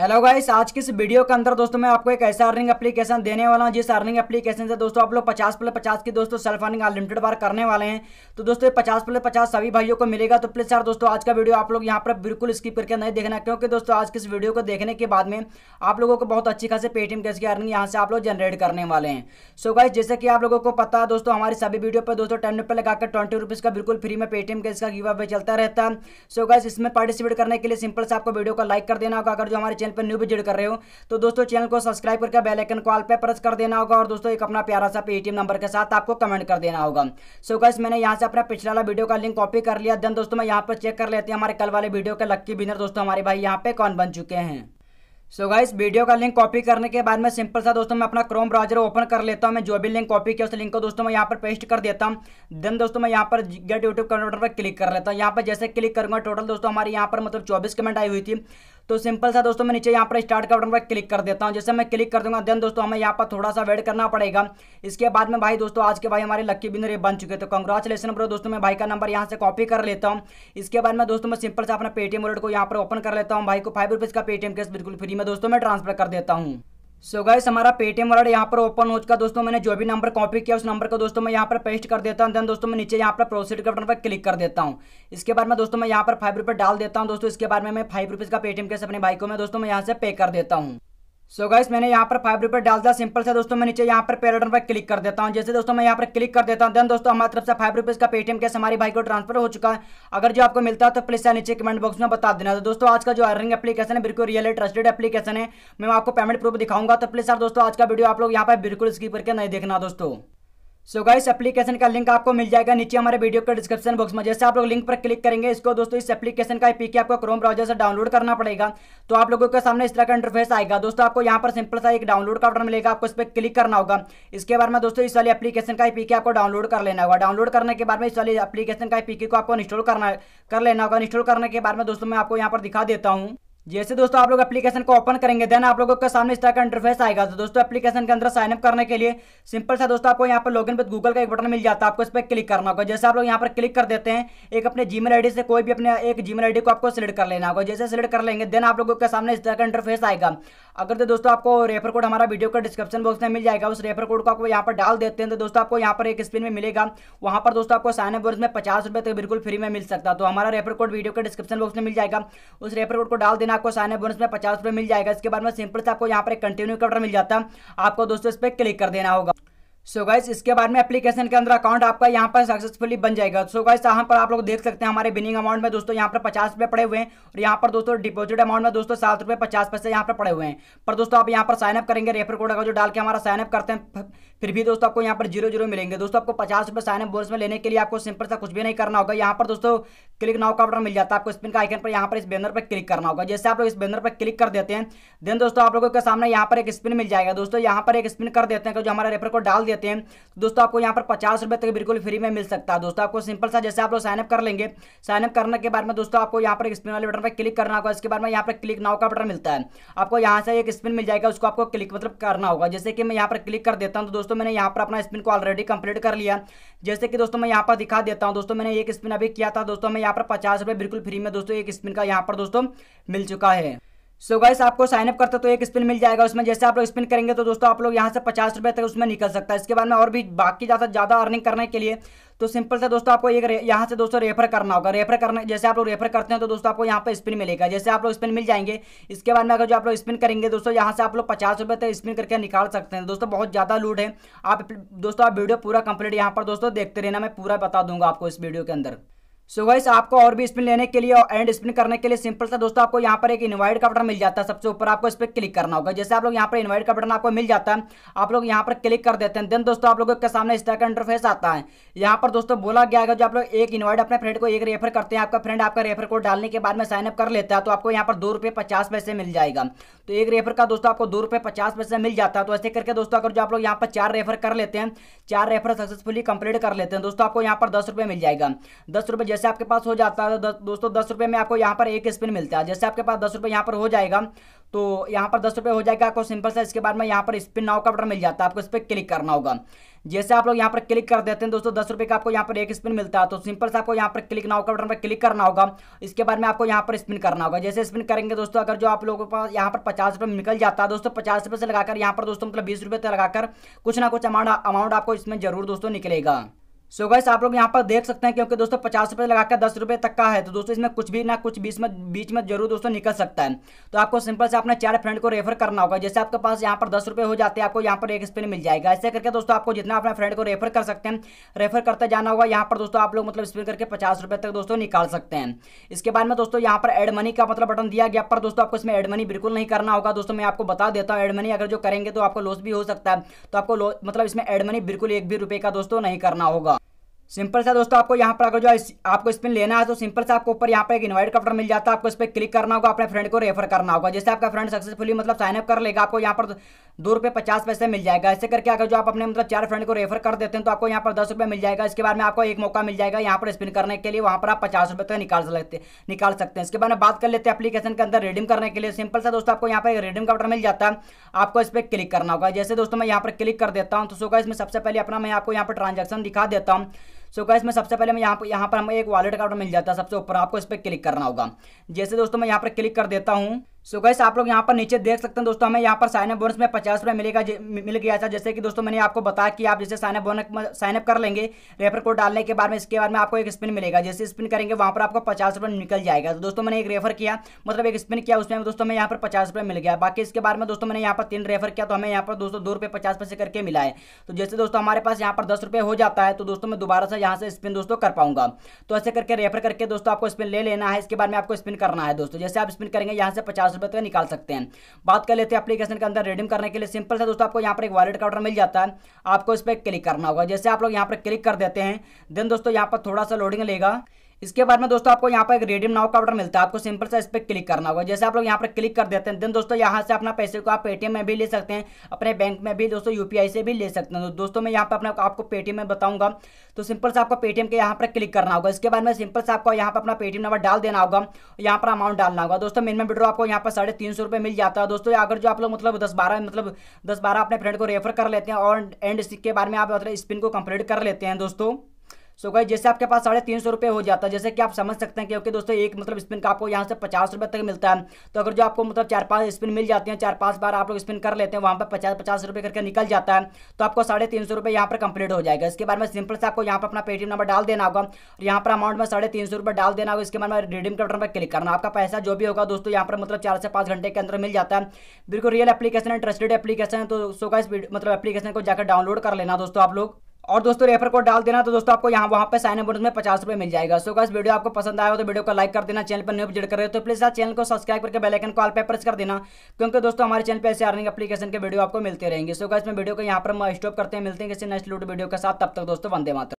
hello guys आज के इस वीडियो के अंदर दोस्तों मैं आपको एक ऐसा अर्निंग एप्लीकेशन देने वाला हूं जिस अर्निंग एप्लीकेशन से दोस्तों आप लोग 50 प्लस 50 की दोस्तों सेल्फ अर्निंग अनलिमिटेड बार करने वाले हैं तो दोस्तों ये 50 प्लस 50 सभी भाइयों को मिलेगा तो प्लीज़ सर दोस्तों आज का वीडियो आप लोग यहाँ पर बिल्कुल स्किप करके नहीं देखना क्योंकि दोस्तों आज के इस वीडियो को देखने के बाद में आप लोगों को बहुत अच्छी खासी पेटीएम कैसे की अर्निंग यहाँ से आप लोग जनरेट करने वाले हैं सो गाइस जैसे कि आप लोगों को पता है दोस्तों हमारी सभी वीडियो पर दोस्तों टेन रुपये लगाकर ट्वेंटी रुपीज़ का बिल्कुल फ्री में पेटीएम कैसे का गिव चलता रहता है सो गाइस इसमें पार्टिसिपेट करने के लिए सिंपल से आपको वीडियो को लाइक कर देना होगा अगर जो हमारे चैनल पर न्यू विजिट कर रहे हो तो दोस्तों चैनल को सब्सक्राइब करके बेलाइकन कॉल पर प्रेस कर देना होगा और दोस्तों एक अपना प्यारा सा पेटीएम नंबर के साथ आपको कमेंट कर देना होगा सो so, गैस मैंने यहाँ से अपना पिछला वाला वीडियो का लिंक कॉपी कर लिया देन दोस्तों मैं यहाँ पर चेक कर लेते हैं हमारे कल वाले वीडियो के लक्की विनर दोस्तों हमारे भाई यहाँ पे कौन बन चुके हैं सो so गाइस वीडियो का लिंक कॉपी करने के बाद मैं सिंपल सा दोस्तों मैं अपना क्रोम ब्राउजर ओपन कर लेता हूं मैं जो भी लिंक कॉपी किया उस लिंक को दोस्तों मैं यहां पर पेस्ट कर देता हूं देन दोस्तों मैं यहां पर गेट यूट्यूब कंप्यूटर पर क्लिक कर लेता हूं यहां पर जैसे क्लिक करूंगा टोटल दोस्तों हमारे यहाँ पर मतलब चौबीस कमेंट आई हुई थी तो सिंपल सा दोस्तों मैं नीचे यहाँ पर स्टार्ट का बटन पर क्लिक कर देता हूँ जैसे मैं क्लिक कर दूंगा देन दोस्तों हमें यहाँ पर थोड़ा सा वेट करना पड़ेगा इसके बाद में भाई दोस्तों आज के भाई हमारे लक्की बिंदर बन चुके तो कंग्रेचुलेसन ब्रो दोस्तों मैं भाई का नंबर यहाँ से कॉपी कर लेता हूँ इसके बाद में दोस्तों मैं सिंपल से अपना पेटीएम वॉलेट को यहाँ पर ओपन कर लेता हूँ भाई को फाइव रुपीज़ का पेटीएम कैश बिल्कुल फ्री में दोस्तों मैं ट्रांसफर कर देता हूँ सो गाइस हमारा पेटीएम वाला यहाँ पर ओपन हो चुका दोस्तों मैंने जो भी नंबर कॉपी किया उस नंबर को दोस्तों मैं यहाँ पर पेस्ट कर देता हूँ देन दोस्तों मैं नीचे यहाँ पर प्रोसीड के बटन पर क्लिक कर देता हूँ इसके बाद में दोस्तों मैं यहाँ पर फाइव रुपये डाल देता हूँ दोस्तों इसके बाद में मैं फाइव रुपीज़ का पेटीएम कैसे अपने भाई को मैं दोस्तों मैं यहाँ से पे कर देता हूँ सो so गाइस मैंने यहाँ पर फाइव रुपये डाल दिया सिंपल से दोस्तों मैं नीचे यहाँ पर पेरोडन पर क्लिक कर देता हूँ जैसे दोस्तों मैं यहाँ पर क्लिक कर देता हूँ देन दोस्तों हमारी तरफ से फाइव रुपीज़ का पेटीएम कैसे हमारे भाई को ट्रांसफर हो चुका है अगर जो आपको मिलता है तो प्लीज़ नीचे कमेंट बॉक्स में बता देना तो दोस्तों आज का जो अर्निंग एप्लीकेशन है बिल्कुल रियल ट्रस्टेड एप्लीकेशन है मैं आपको पेमेंट प्रूफ दिखाऊंगा तो प्लीज़ सर दोस्तों आज का वीडियो आप लोग यहाँ पर बिल्कुल स्कीप करके नहीं देखना दोस्तों सो गाइस एप्लीकेशन का लिंक आपको मिल जाएगा नीचे हमारे वीडियो के डिस्क्रिप्शन बॉक्स में जैसे आप लोग लिंक पर क्लिक करेंगे इसको दोस्तों इस एप्लीकेशन का पीके आपको क्रोम ब्राउजर से डाउनलोड करना पड़ेगा तो आप लोगों के सामने इस तरह का इंटरफेस आएगा दोस्तों आपको यहाँ पर सिंपल सा एक डाउनलोड का ऑप्शन मिलेगा आपको इस पर क्लिक करना होगा इसके बाद में दोस्तों इस वाली एप्लीकेशन का पीके आपको डाउनलोड कर लेना होगा डाउनलोड करने के बाद में इस वाली एप्लीकेशन का पीके को आपको इंस्टॉल करना कर लेना होगा इंस्टॉल करने के बाद में दोस्तों मैं आपको यहाँ पर दिखा देता हूँ जैसे दोस्तों आप लोग एप्लीकेशन को ओपन करेंगे देन आप लोगों के सामने इस तरह का इंटरफेस आएगा तो दोस्तों एप्लीकेशन के अंदर साइनअप करने के लिए सिंपल सा दोस्तों आपको यहाँ पर लॉगिन पर गूगल का एक बटन मिल जाता है आपको इस पर क्लिक करना होगा जैसे आप लोग यहाँ पर क्लिक कर देते हैं एक अपने जी मेल से कोई भी अपने एक जी मेल को आपको सिलेक्ट कर लेना होगा जैसे सिलेक्ट कर लेंगे देन आप लोगों के सामने इस तरह का इंटरफेस आएगा अगर तो दोस्तों आपको रेफर कोड हमारा वीडियो का डिस्क्रिप्शन बॉक्स में मिल जाएगा उस रेफर कोड को आपको यहाँ पर डाल देते हैं तो दोस्तों आपको यहाँ पर एक स्पिन में मिलेगा वहाँ पर दोस्तों आपको साइन अपर्स में पचास रुपये तक बिल्कुल फ्री में मिल सकता तो हमारा रेफर कोड वीडियो के डिस्क्रिप्शन बॉक्स में मिल जाएगा उस रेफर कोड को डाल देना आपको साइन अपर्स बोनस में पचास रुपये मिल जाएगा इसके बाद में सिंपल से आपको यहाँ पर एक कंटिन्यू कटर मिल जाता है आपको दोस्तों इस पर क्लिक कर देना होगा सो so गाइस इसके बाद में एप्लीकेशन के अंदर अकाउंट आपका यहाँ पर सक्सेसफुली बन जाएगा सो गाइस यहाँ पर आप लोग देख सकते हैं हमारे बिनिंग अमाउंट में दोस्तों यहाँ पर पचास रुपये पड़े हुए हैं और यहाँ पर दोस्तों डिपॉजिट अमाउंट में दोस्तों सात रुपये पचास पैसे यहाँ पर पड़े हुए हैं पर दोस्तों आप यहाँ पर साइनअप करेंगे रेफर कोड का जो डाल के हमारा साइनअप करते हैं फिर भी दोस्तों आपको यहाँ पर जीरो जीरो मिलेंगे दोस्तों आपको पचास रुपये साइनअप बोनस में लेने के लिए आपको सिंपल सा कुछ भी नहीं करना होगा यहाँ पर दोस्तों क्लिक नाउ का बटन मिल जाता है आपको स्पिन का आइकन पर यहाँ पर इस बैनर पर क्लिक करना होगा जैसे आप लोग इस बैनर पर क्लिक कर देते हैं देन दोस्तों आप लोगों के सामने यहाँ पर एक स्पिन मिल जाएगा दोस्तों यहाँ पर एक स्पिन कर देते हैं जो हमारा रेफर कोड डाल देते देते हैं दोस्तों आपको यहाँ पर पचास रुपये तक बिल्कुल फ्री में मिल सकता है दोस्तों आपको सिंपल सा जैसे आप लोग साइनअप कर लेंगे साइनअप करने के बाद में दोस्तों आपको यहाँ पर स्पिन वाले बटन पर क्लिक करना होगा इसके बाद में यहाँ पर क्लिक नाव का बटन मिलता है आपको यहाँ से एक स्पिन मिल जाएगा उसको आपको क्लिक मतलब करना होगा जैसे कि मैं यहाँ पर क्लिक कर देता हूँ तो दोस्तों मैंने यहाँ पर अपना स्पिन को ऑलरेडी कंप्लीट कर लिया जैसे कि दोस्तों मैं यहाँ पर दिखा देता हूँ दोस्तों मैंने एक स्पिन अभी किया था दोस्तों मैं यहाँ पर पचास बिल्कुल फ्री में दोस्तों एक स्पिन का यहाँ पर दोस्तों मिल चुका है सो so गाइस आपको साइनअप करते तो एक स्पिन मिल जाएगा उसमें जैसे आप लोग स्पिन करेंगे तो दोस्तों आप लोग यहाँ से पचास रुपये तक उसमें निकल सकता है इसके बाद में और भी बाकी ज़्यादा ज़्यादा अर्निंग करने के लिए तो सिंपल से दोस्तों आपको एक यहाँ से दोस्तों रेफर करना होगा रेफर करने जैसे आप लोग रेफर करते हैं तो दोस्तों आपको यहाँ पर स्पिन मिलेगा जैसे आप लोग स्पिन मिल जाएंगे इसके बाद में अगर जो आप लोग स्पिन करेंगे दोस्तों यहाँ से आप लोग पचास रुपये तक स्पिन करके निकाल सकते हैं दोस्तों बहुत ज़्यादा लूट है आप दोस्तों आप वीडियो पूरा कंप्लीट यहाँ पर दोस्तों देखते रहना मैं पूरा बता दूंगा आपको इस वीडियो के अंदर सो गाइस आपको और भी स्पिन लेने के लिए एंड स्पिन करने के लिए सिंपल सा दोस्तों आपको यहाँ पर एक इनवाइट का बटन मिल जाता है सबसे ऊपर आपको इस पर क्लिक करना होगा जैसे आप लोग यहाँ पर इनवाइट का बटन आपको मिल जाता है आप लोग यहाँ पर क्लिक कर देते हैं देन दोस्तों आप लोगों के सामने इस तरह का इंटरफेस आता है यहाँ पर दोस्तों बोला गया है जो आप लोग एक इन्वाइट अपने फ्रेंड को एक रेफर करते हैं आपका फ्रेंड आपका रेफर कोड डालने के बाद में साइनअप कर लेता है तो आपको यहाँ पर दो रुपये पचास पैसे मिल जाएगा तो एक रेफर का दोस्तों आपको दो रुपये पचास पैसे मिल जाता है तो ऐसे करके दोस्तों अगर जो आप लोग यहाँ पर चार रेफर कर लेते हैं चार रेफर सक्सेसफुली कंप्लीट कर लेते हैं दोस्तों आपको यहाँ पर दस रुपये मिल जाएगा दस रुपये जैसे आपके पास हो जाता है तो दोस्तों दस रुपये में आपको यहाँ पर एक स्पिन मिलता है जैसे आपके पास दस रुपये यहाँ पर हो जाएगा तो यहाँ पर दस रुपये हो जाएगा आपको सिंपल सा इसके बाद में यहाँ पर स्पिन नाव का बटन मिल जाता है आपको इस पर क्लिक करना होगा जैसे आप लोग यहाँ पर क्लिक कर देते हैं दोस्तों दस रुपये का आपको यहाँ पर एक स्पिन मिलता है तो सिंपल से आपको यहाँ पर क्लिक नाउ का बटन पर क्लिक करना होगा इसके बाद में आपको यहाँ पर स्पिन करना होगा जैसे स्पिन करेंगे दोस्तों अगर जो आप लोगों के पास यहाँ पर पचास रुपये निकल जाता है दोस्तों पचास रुपये से लगाकर यहाँ पर दोस्तों मतलब बीस रुपये तक लगाकर कुछ ना कुछ अमाउंट अमाउंट आपको इसमें जरूर दोस्तों निकलेगा सो so गैस आप लोग यहाँ पर देख सकते हैं क्योंकि दोस्तों पचास रुपये लगाकर दस रुपये तक का है तो दोस्तों इसमें कुछ भी ना कुछ बीच में बीच में जरूर दोस्तों निकल सकता है तो आपको सिंपल से अपने चार फ्रेंड को रेफर करना होगा जैसे आपके पास यहाँ पर दस रुपये हो जाते हैं आपको यहाँ पर एक स्पिन मिल जाएगा ऐसे करके दोस्तों आपको जितना अपने फ्रेंड को रेफर कर सकते हैं रेफर करते जाना होगा यहाँ पर दोस्तों आप लोग मतलब स्पिन करके पचास रुपये तक दोस्तों निकाल सकते हैं इसके बाद में दोस्तों यहाँ पर एड मनी का मतलब बटन दिया गया पर दोस्तों आपको इसमें एड मनी बिल्कुल नहीं करना होगा दोस्तों मैं आपको बता देता हूँ एड मनी अगर जो करेंगे तो आपको लॉस भी हो सकता है तो आपको मतलब इसमें एड मनी बिल्कुल एक भी रुपये का दोस्तों नहीं करना होगा सिंपल सा दोस्तों आपको यहाँ पर अगर जो आपको स्पिन लेना है तो सिंपल से आपको ऊपर यहाँ पर एक इनवाइट का बटन मिल जाता है आपको इस पर क्लिक करना होगा अपने फ्रेंड को रेफर करना होगा जैसे आपका फ्रेंड सक्सेसफुली मतलब साइनअप कर लेगा आपको यहाँ पर दो रुपये पचास पैसे मिल जाएगा ऐसे करके अगर जो आप अपने मतलब चार फ्रेंड को रेफर कर देते हैं तो आपको यहाँ पर दस रुपये मिल जाएगा इसके बाद में आपको एक मौका मिल जाएगा यहाँ पर स्पिन करने के लिए वहाँ पर आप पचास रुपये तक तो निकाल सकते निकाल सकते हैं इसके बाद में बात कर लेते हैं अपलीकेशन के अंदर रिडीम करने के लिए सिंपल सा दोस्तों आपको यहाँ पर रिडीम का बटन मिल जाता है आपको इस पर क्लिक करना होगा जैसे दोस्तों मैं यहाँ पर क्लिक कर देता हूँ तो सोगा इसमें सबसे पहले अपना मैं आपको यहाँ पर ट्रांजेक्शन दिखा देता हूँ सो गाइस मैं सबसे पहले मैं यहाँ पर यहाँ पर हमें एक वॉलेट का ऑर्डर मिल जाता है सबसे ऊपर आपको इस पर क्लिक करना होगा जैसे दोस्तों मैं यहाँ पर क्लिक कर देता हूँ सो गैस आप लोग यहाँ पर नीचे देख सकते हैं दोस्तों हमें यहाँ पर साइनअप बोनस में पचास रुपये मिलेगा मिल गया था जैसे कि दोस्तों मैंने आपको बताया कि आप जैसे साइनअप बोनस साइनअप कर लेंगे रेफर कोड डालने के बाद में इसके बाद में आपको एक स्पिन मिलेगा जैसे स्पिन करेंगे वहाँ पर आपको पचास रुपये निकल जाएगा तो दोस्तों मैंने एक रेफर किया मतलब एक स्पिन किया उसमें दोस्तों हमें यहाँ पर पचास रुपये मिल गया बाकी इसके बाद में दोस्तों मैंने यहाँ पर तीन रेफर किया तो हमें यहाँ पर दोस्तों दो रुपये पचास पैसे करके मिला है तो जैसे दोस्तों हमारे पास यहाँ पर दस रुपये हो जाता है तो दोस्तों मैं दोबारा से यहाँ से स्पिन दोस्तों कर पाऊंगा तो ऐसे करके रेफर करके दोस्तों आपको स्पिन ले लेना है इसके बाद में आपको स्पिन करना है दोस्तों जैसे आप स्पिन करेंगे यहाँ से पचास पाँच रुपये निकाल सकते हैं बात कर लेते हैं अपलीकेशन के अंदर रिडीम करने के लिए सिंपल से दोस्तों आपको यहाँ पर एक वॉलेट काउंटर मिल जाता है आपको इस पर क्लिक करना होगा जैसे आप लोग यहाँ पर क्लिक कर देते हैं देन दोस्तों यहाँ पर थोड़ा सा लोडिंग लेगा इसके बाद में दोस्तों आपको यहाँ पर एक रेडियम नाव का ऑर्डर मिलता है आपको सिंपल सा इस पर क्लिक करना होगा जैसे आप लोग यहाँ पर क्लिक कर देते हैं देन दोस्तों यहाँ से अपना पैसे को आप पेटीएम में भी ले सकते हैं अपने बैंक में भी दोस्तों यूपीआई से भी ले सकते हैं तो दोस्तों मैं यहाँ पर अपना आपको पेटीएम में बताऊंगा तो सिंपल से आपको पेटीएम के यहाँ पर क्लिक करना होगा इसके बाद में सिंपल से आपको यहाँ पर अपना पेटीएम नंबर डाल देना होगा यहाँ पर अमाउंट डालना होगा दोस्तों मिनिमम विड्रो आपको यहाँ पर साढ़े तीन सौ मिल जाता है दोस्तों अगर जो आप लोग मतलब दस बारह मतलब दस बारह अपने फ्रेंड को रेफर कर लेते हैं और एंड इसके बारे में आप मतलब स्पिन को कंप्लीट कर लेते हैं दोस्तों सो गई जैसे आपके पास साढ़े तीन सौ रुपये हो जाता है जैसे कि आप समझ सकते हैं क्योंकि दोस्तों एक मतलब स्पिन का आपको यहाँ से पचास रुपये तक मिलता है तो अगर जो आपको मतलब चार पाँच स्पिन मिल जाती है चार पाँच बार आप लोग स्पिन कर लेते हैं वहाँ पर पचास पचास रुपये करके निकल जाता है तो आपको साढ़े तीन सौ रुपये यहाँ पर कंप्लीट हो जाएगा इसके बाद में सिंपल से आपको यहाँ पर अपना पेटीएम नंबर डाल देना होगा और यहाँ पर अमाउंट में साढ़े तीन सौ रुपये डाल देना होगा इसके बाद में रिडीम के बटन पर क्लिक करना आपका पैसा जो भी होगा दोस्तों यहाँ पर मतलब चार से पाँच घंटे के अंदर मिल जाता है बिल्कुल रियल एप्लीकेशन है ट्रस्टेड एप्लीकेशन है तो सो का मतलब एप्लीकेशन को जाकर डाउनलोड कर लेना दोस्तों आप लोग और दोस्तों रेफर कोड डाल देना तो दोस्तों आपको यहाँ वहाँ पे साइन बोनस में पचास रुपये मिल जाएगा सो इस वीडियो आपको पसंद आया हो तो वीडियो को लाइक कर देना चैनल पर न्यू अपडेट कर रहे हो तो प्लीज़ आप चैनल को सब्सक्राइब करके बेलाइकन कॉल पर प्रेस कर देना क्योंकि दोस्तों हमारे चैनल पर ऐसे अर्निंग एप्लीकेशन के वीडियो आपको मिलते रहेंगे सो इसमें वीडियो को यहाँ पर स्टॉप करते हैं मिलते हैं किसी नेक्स्ट लूट वीडियो के साथ तब तक दोस्तों वंदे मात्र